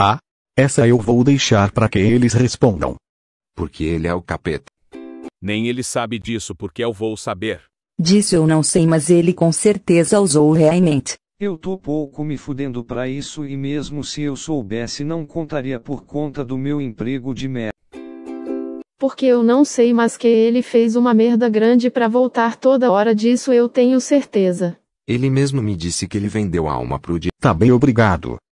Ah, essa eu vou deixar para que eles respondam. Porque ele é o capeta. Nem ele sabe disso porque eu vou saber. Disse eu não sei, mas ele com certeza usou realmente. Eu tô pouco me fudendo para isso e mesmo se eu soubesse não contaria por conta do meu emprego de merda. Porque eu não sei, mas que ele fez uma merda grande para voltar toda hora disso eu tenho certeza. Ele mesmo me disse que ele vendeu a alma pro dia. Tá bem, obrigado.